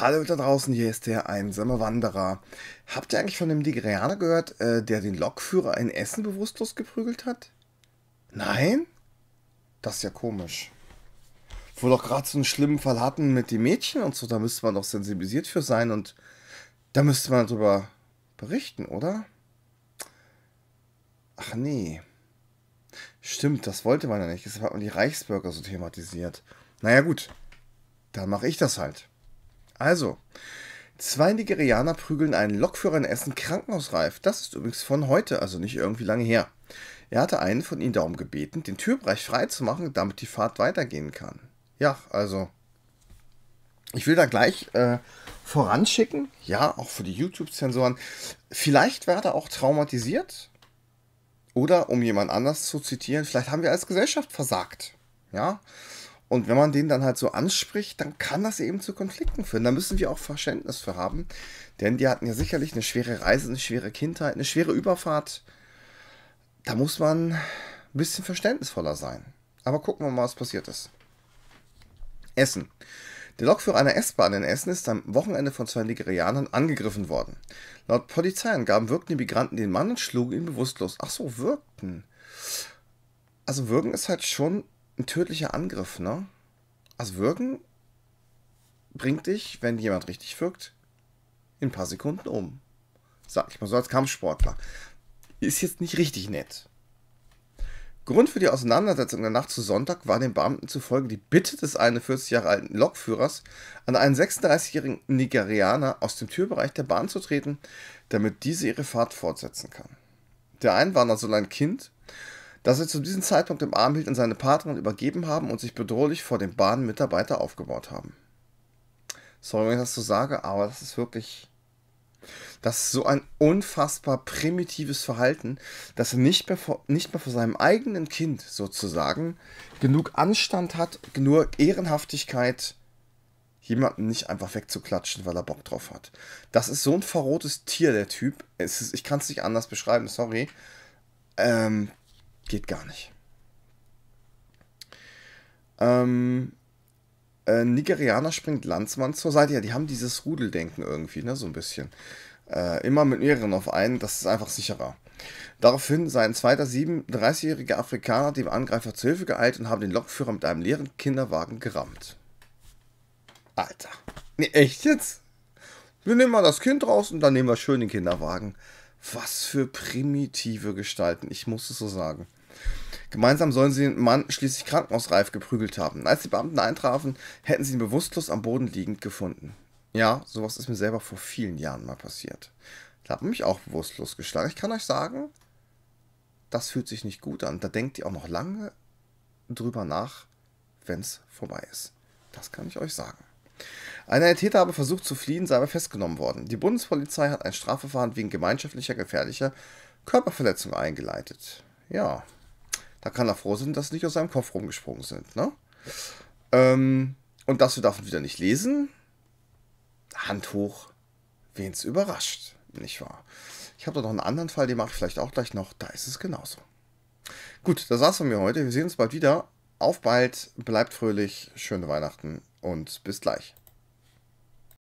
Hallo da draußen, hier ist der einsame Wanderer. Habt ihr eigentlich von dem Nigerianer gehört, äh, der den Lokführer in Essen bewusstlos geprügelt hat? Nein? Das ist ja komisch. Wo doch gerade so einen schlimmen Fall hatten mit den Mädchen und so, da müsste man doch sensibilisiert für sein und da müsste man darüber berichten, oder? Ach nee. Stimmt, das wollte man ja nicht. Deshalb hat man die Reichsbürger so thematisiert. Naja gut, dann mache ich das halt. Also, zwei Nigerianer prügeln einen Lokführer in Essen krankenhausreif. Das ist übrigens von heute, also nicht irgendwie lange her. Er hatte einen von ihnen darum gebeten, den Türbereich freizumachen, damit die Fahrt weitergehen kann. Ja, also, ich will da gleich äh, voranschicken, ja, auch für die YouTube-Zensoren. Vielleicht war er auch traumatisiert. Oder, um jemand anders zu zitieren, vielleicht haben wir als Gesellschaft versagt. Ja, und wenn man den dann halt so anspricht, dann kann das eben zu Konflikten führen. Da müssen wir auch Verständnis für haben. Denn die hatten ja sicherlich eine schwere Reise, eine schwere Kindheit, eine schwere Überfahrt. Da muss man ein bisschen verständnisvoller sein. Aber gucken wir mal, was passiert ist. Essen. Der Lokführer einer S-Bahn in Essen ist am Wochenende von zwei Nigerianern angegriffen worden. Laut Polizeiangaben wirkten die Migranten den Mann und schlugen ihn bewusstlos. Ach so, wirkten. Also wirken ist halt schon ein tödlicher Angriff, ne? Also wirken bringt dich, wenn jemand richtig wirkt, in ein paar Sekunden um. Sag ich mal so als Kampfsportler. Ist jetzt nicht richtig nett. Grund für die Auseinandersetzung der Nacht zu Sonntag war den Beamten zufolge die Bitte des 41 Jahre alten Lokführers, an einen 36-jährigen Nigerianer aus dem Türbereich der Bahn zu treten, damit diese ihre Fahrt fortsetzen kann. Der Einwanderer soll ein Kind dass er zu diesem Zeitpunkt im Arm hielt und seine Partnerin übergeben haben und sich bedrohlich vor dem Bahnmitarbeiter aufgebaut haben. Sorry, wenn ich das so sage, aber das ist wirklich. Das ist so ein unfassbar primitives Verhalten, dass er nicht mehr vor, nicht mehr vor seinem eigenen Kind sozusagen genug Anstand hat, nur Ehrenhaftigkeit, jemanden nicht einfach wegzuklatschen, weil er Bock drauf hat. Das ist so ein verrohtes Tier, der Typ. Ist, ich kann es nicht anders beschreiben, sorry. Ähm, Geht gar nicht. Ähm, äh, Nigerianer springt Landsmann zur Seite. Ja, die haben dieses Rudeldenken irgendwie, ne, so ein bisschen. Äh, immer mit mehreren auf einen, das ist einfach sicherer. Daraufhin sei ein zweiter 37-jähriger Afrikaner dem Angreifer zu Hilfe geeilt und habe den Lokführer mit einem leeren Kinderwagen gerammt. Alter. Nee, echt jetzt? Wir nehmen mal das Kind raus und dann nehmen wir schön den Kinderwagen. Was für primitive Gestalten, ich muss es so sagen. Gemeinsam sollen sie den Mann schließlich krankenhausreif geprügelt haben. Als die Beamten eintrafen, hätten sie ihn bewusstlos am Boden liegend gefunden. Ja, sowas ist mir selber vor vielen Jahren mal passiert. Ich habe mich auch bewusstlos geschlagen. Ich kann euch sagen, das fühlt sich nicht gut an. Da denkt ihr auch noch lange drüber nach, wenn es vorbei ist. Das kann ich euch sagen. Einer der Täter habe versucht zu fliehen, sei aber festgenommen worden. Die Bundespolizei hat ein Strafverfahren wegen gemeinschaftlicher gefährlicher Körperverletzung eingeleitet. Ja, da kann er froh sein, dass nicht aus seinem Kopf rumgesprungen sind. Ne? Ähm, und dass wir davon wieder nicht lesen. Hand hoch, wen's überrascht, nicht wahr? Ich habe da noch einen anderen Fall, den mache ich vielleicht auch gleich noch. Da ist es genauso. Gut, das war's von mir heute. Wir sehen uns bald wieder. Auf bald, bleibt fröhlich, schöne Weihnachten und bis gleich.